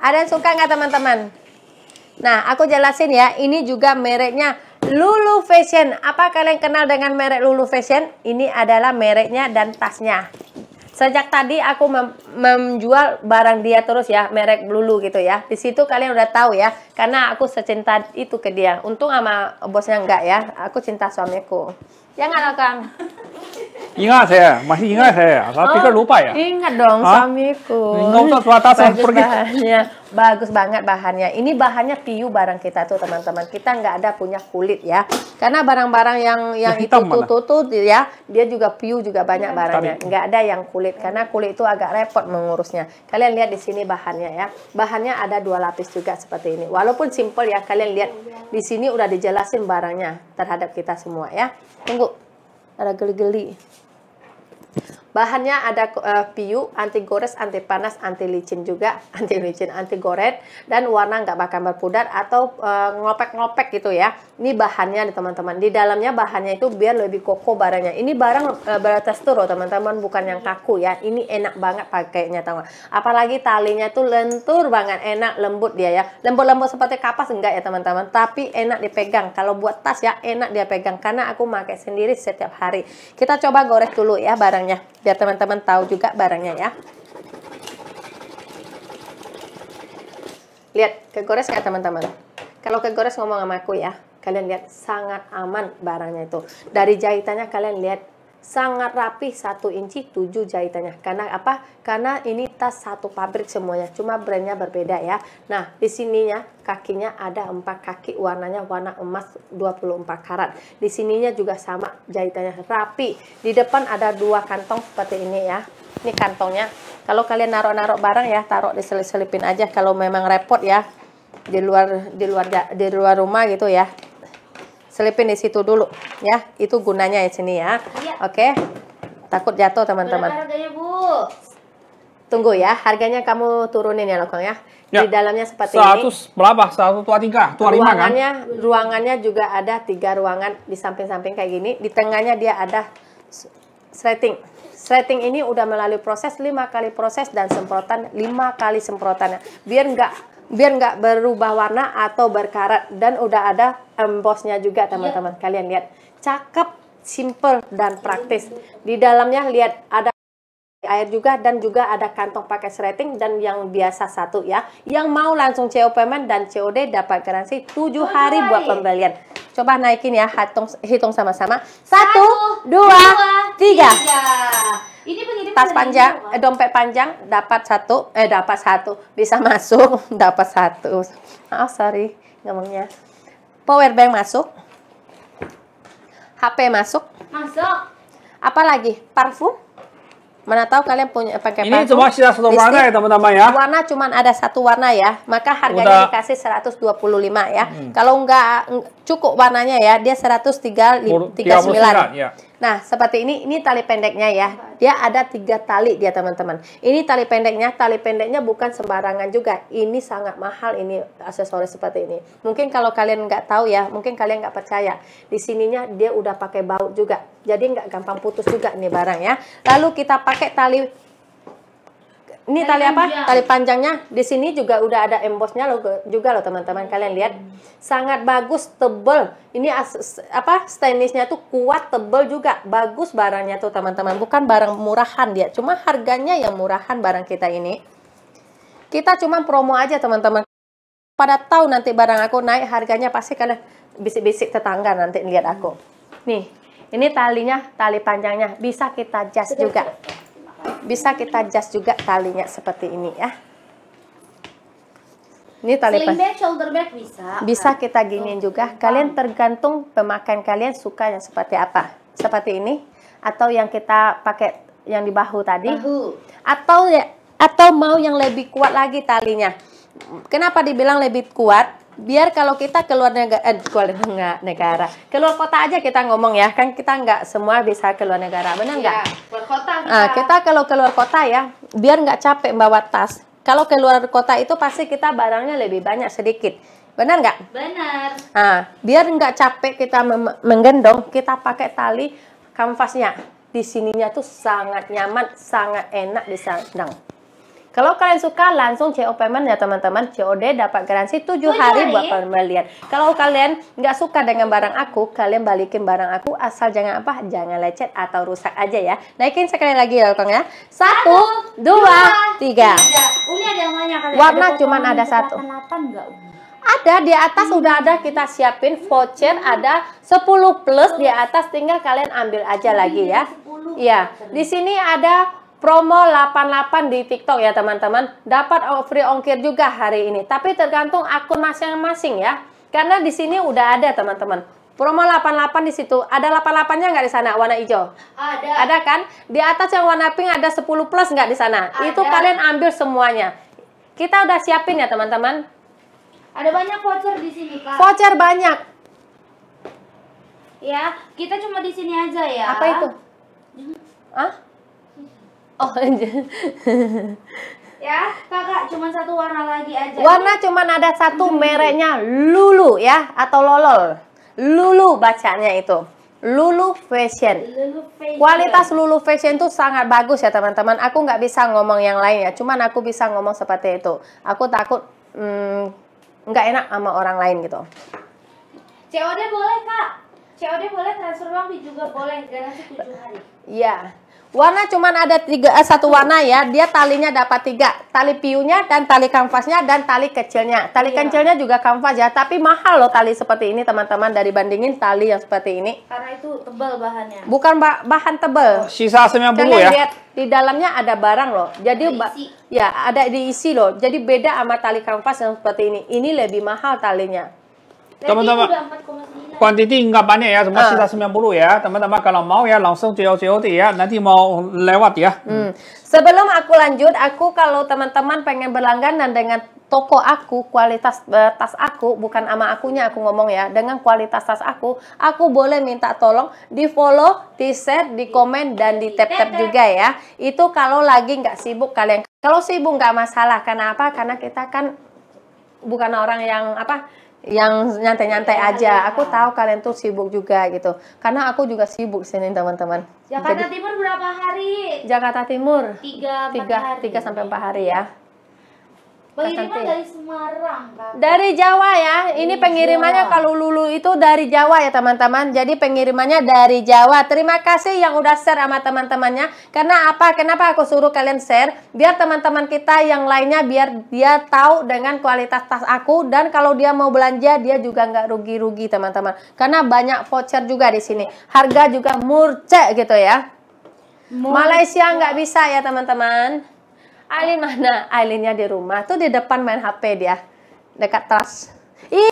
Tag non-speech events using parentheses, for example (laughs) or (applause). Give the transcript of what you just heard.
Ada yang suka nggak teman-teman? Nah, aku jelasin ya. Ini juga mereknya Lulu Fashion. Apa kalian kenal dengan merek Lulu Fashion? Ini adalah mereknya dan tasnya. Sejak tadi aku mem menjual barang dia terus ya, merek Lulu gitu ya. Di situ kalian udah tahu ya, karena aku secinta itu ke dia. Untung sama bosnya enggak ya, aku cinta suamiku. Ya Kang? Ingat saya, masih ingat saya. tapi oh, pikir kan lupa ya. Ingat dong Hah? suamiku. Enggak usah suatu atas bagus pergi. Bahannya. Bagus banget bahannya. Ini bahannya piu barang kita tuh teman-teman. Kita nggak ada punya kulit ya. Karena barang-barang yang yang ya, itu tuh, tuh tuh ya, dia juga piu juga banyak ya, barangnya. Nggak ada yang kulit karena kulit itu agak repot mengurusnya. Kalian lihat di sini bahannya ya. Bahannya ada dua lapis juga seperti ini. Walaupun simple ya, kalian lihat di sini udah dijelasin barangnya terhadap kita semua ya. Tunggu. Ada geli-geli. Bahannya ada uh, piu, anti gores, anti panas, anti licin juga, (laughs) anti licin, anti goret dan warna nggak bakal berpudar atau eh, ngopek-ngopek uh, gitu ya. Ini bahannya nih teman-teman. Di dalamnya bahannya itu biar lebih kokoh barangnya. Ini barang uh, eh, bertekstur loh teman-teman, bukan yang kaku ya. Ini enak banget pakainya teman. Apalagi talinya tuh lentur banget, enak lembut dia ya. Lembut-lembut seperti kapas enggak ya teman-teman, tapi enak dipegang. Kalau buat tas ya enak dia pegang karena aku pakai sendiri setiap hari. Kita coba gores dulu ya barangnya biar teman-teman tahu juga barangnya ya lihat kegores nggak teman-teman kalau kegores ngomong sama aku ya kalian lihat sangat aman barangnya itu dari jahitannya kalian lihat sangat rapih satu inci tujuh jahitannya karena apa karena ini tas satu pabrik semuanya cuma brandnya berbeda ya nah di sininya kakinya ada empat kaki warnanya warna emas 24 karat di sininya juga sama jahitannya rapi di depan ada dua kantong seperti ini ya ini kantongnya kalau kalian naruh-naruh barang ya taruh diselip-selipin aja kalau memang repot ya di luar di luar di luar rumah gitu ya selipin di situ dulu ya itu gunanya di sini ya, ya. oke takut jatuh teman-teman harganya bu tunggu ya harganya kamu turunin ya lokong ya, ya. di dalamnya seperti 100, ini berapa satu tua tiga tua lima kan ruangannya juga ada tiga ruangan di samping-samping kayak gini di tengahnya dia ada setting setting ini udah melalui proses lima kali proses dan semprotan lima kali semprotannya biar enggak biar nggak berubah warna atau berkarat dan udah ada embossnya juga teman-teman yeah. kalian lihat cakep simple dan praktis di dalamnya lihat ada air juga dan juga ada kantong pakai serating dan yang biasa satu ya yang mau langsung CO payment dan COD dapat garansi 7 hari buat pembelian coba naikin ya hitung sama-sama 1 2 3 ini pengirim tas panjang, eh, dompet panjang dapat satu, eh dapat satu, bisa (laughs) masuk dapat satu. ah oh, sorry ngomongnya. Power bank masuk. HP masuk. Masuk. Apa lagi? Parfum? Mana tahu kalian punya eh, pakai Ini cuma sisa satu warna ya teman-teman ya. Warna cuma ada satu warna ya. Maka harganya Udah. dikasih 125 ya. Hmm. Kalau nggak cukup warnanya ya, dia 139 ya. Nah, seperti ini, ini tali pendeknya ya. Dia ada tiga tali dia teman-teman. Ini tali pendeknya, tali pendeknya bukan sembarangan juga. Ini sangat mahal ini aksesoris seperti ini. Mungkin kalau kalian nggak tahu ya, mungkin kalian nggak percaya. Di sininya dia udah pakai baut juga. Jadi nggak gampang putus juga nih barang ya. Lalu kita pakai tali ini tali, apa? Panjang. Tali panjangnya di sini juga udah ada embossnya loh juga loh teman-teman. Kalian lihat hmm. sangat bagus, tebel. Ini as, apa? Stainlessnya tuh kuat, tebel juga. Bagus barangnya tuh teman-teman. Bukan barang murahan dia, cuma harganya yang murahan barang kita ini. Kita cuma promo aja teman-teman. Pada tahu nanti barang aku naik harganya pasti kalian bisik-bisik tetangga nanti lihat aku. Nih, ini talinya, tali panjangnya bisa kita jas juga bisa kita jas juga talinya seperti ini ya ini tali Sling shoulder back bisa. Bisa nah, kita giniin juga. Kalian tergantung pemakaian kalian suka yang seperti apa. Seperti ini atau yang kita pakai yang di bahu tadi. Bahu. Atau ya atau mau yang lebih kuat lagi talinya. Kenapa dibilang lebih kuat? biar kalau kita keluar negara eh, keluar (laughs) negara keluar kota aja kita ngomong ya kan kita nggak semua bisa keluar negara benar nggak ya, keluar kota kita. Nah, kita kalau keluar kota ya biar nggak capek bawa tas kalau keluar kota itu pasti kita barangnya lebih banyak sedikit benar nggak benar nah, biar nggak capek kita menggendong kita pakai tali kanvasnya di sininya tuh sangat nyaman sangat enak di disandang kalau kalian suka langsung CO payment ya teman-teman. COD dapat garansi 7 hari buat pembelian. Kalau kalian nggak suka dengan barang aku, kalian balikin barang aku asal jangan apa? Jangan lecet atau rusak aja ya. Naikin sekali lagi ya Kong ya. Satu, dua, tiga. Warna cuma ada satu. ada di atas hmm. udah ada kita siapin voucher hmm. ada 10 plus di atas tinggal kalian ambil aja lagi ya. Iya. Di sini ada promo 88 di TikTok ya teman-teman. Dapat free ongkir juga hari ini. Tapi tergantung akun masing-masing ya. Karena di sini udah ada teman-teman. Promo 88 di situ. Ada 88-nya nggak di sana warna hijau? Ada. Ada kan? Di atas yang warna pink ada 10 plus nggak di sana? Ada. Itu kalian ambil semuanya. Kita udah siapin ya teman-teman. Ada banyak voucher di sini, Kak. Voucher banyak. Ya, kita cuma di sini aja ya. Apa itu? Hmm. Hah? Oh, ya kakak cuma satu warna lagi aja warna cuma ada satu hmm. mereknya lulu ya atau lolol lulu bacanya itu lulu fashion. lulu fashion kualitas lulu fashion itu sangat bagus ya teman-teman aku nggak bisa ngomong yang lain ya cuman aku bisa ngomong seperti itu aku takut mm, nggak enak sama orang lain gitu COD boleh kak COD boleh transfer uang juga boleh garansi tujuh hari iya Warna cuman ada tiga eh, satu warna ya. Dia talinya dapat tiga, tali piunya dan tali kanvasnya dan tali kecilnya. Tali iya. kecilnya juga kanvas ya, tapi mahal loh tali seperti ini teman-teman dari bandingin tali yang seperti ini. Karena itu tebal bahannya. Bukan bah bahan tebal. Oh, sisa asamnya bulu ya. Lihat di dalamnya ada barang loh. Jadi diisi. ya ada diisi loh. Jadi beda sama tali kanvas yang seperti ini. Ini lebih mahal talinya teman-teman Quantity nggak banyak ya cuma uh. sisa 90 ya teman-teman kalau mau ya langsung COCOT ya nanti mau lewat ya hmm. sebelum aku lanjut aku kalau teman-teman pengen berlangganan dengan toko aku, kualitas uh, tas aku, bukan ama akunya aku ngomong ya, dengan kualitas tas aku, aku boleh minta tolong di follow, di share, di komen, dan di tap-tap juga ya. Itu kalau lagi nggak sibuk kalian. Kalau sibuk nggak masalah, karena apa? Karena kita kan bukan orang yang apa yang nyantai-nyantai iya, aja. Iya. Aku tahu kalian tuh sibuk juga gitu. Karena aku juga sibuk sini teman-teman. Jakarta Jadi, Timur berapa hari? Jakarta Timur. Tiga tiga tiga sampai empat hari ya. Pengiriman dari Semarang kak. Dari Jawa ya. Ini pengirimannya kalau Lulu itu dari Jawa ya teman-teman. Jadi pengirimannya dari Jawa. Terima kasih yang udah share sama teman-temannya. Karena apa? Kenapa aku suruh kalian share? Biar teman-teman kita yang lainnya biar dia tahu dengan kualitas tas aku dan kalau dia mau belanja dia juga nggak rugi-rugi teman-teman. Karena banyak voucher juga di sini. Harga juga murce gitu ya. Malaysia nggak bisa ya teman-teman. Alin mana? Alinnya di rumah tuh di depan main HP dia. Dekat teras. Ih,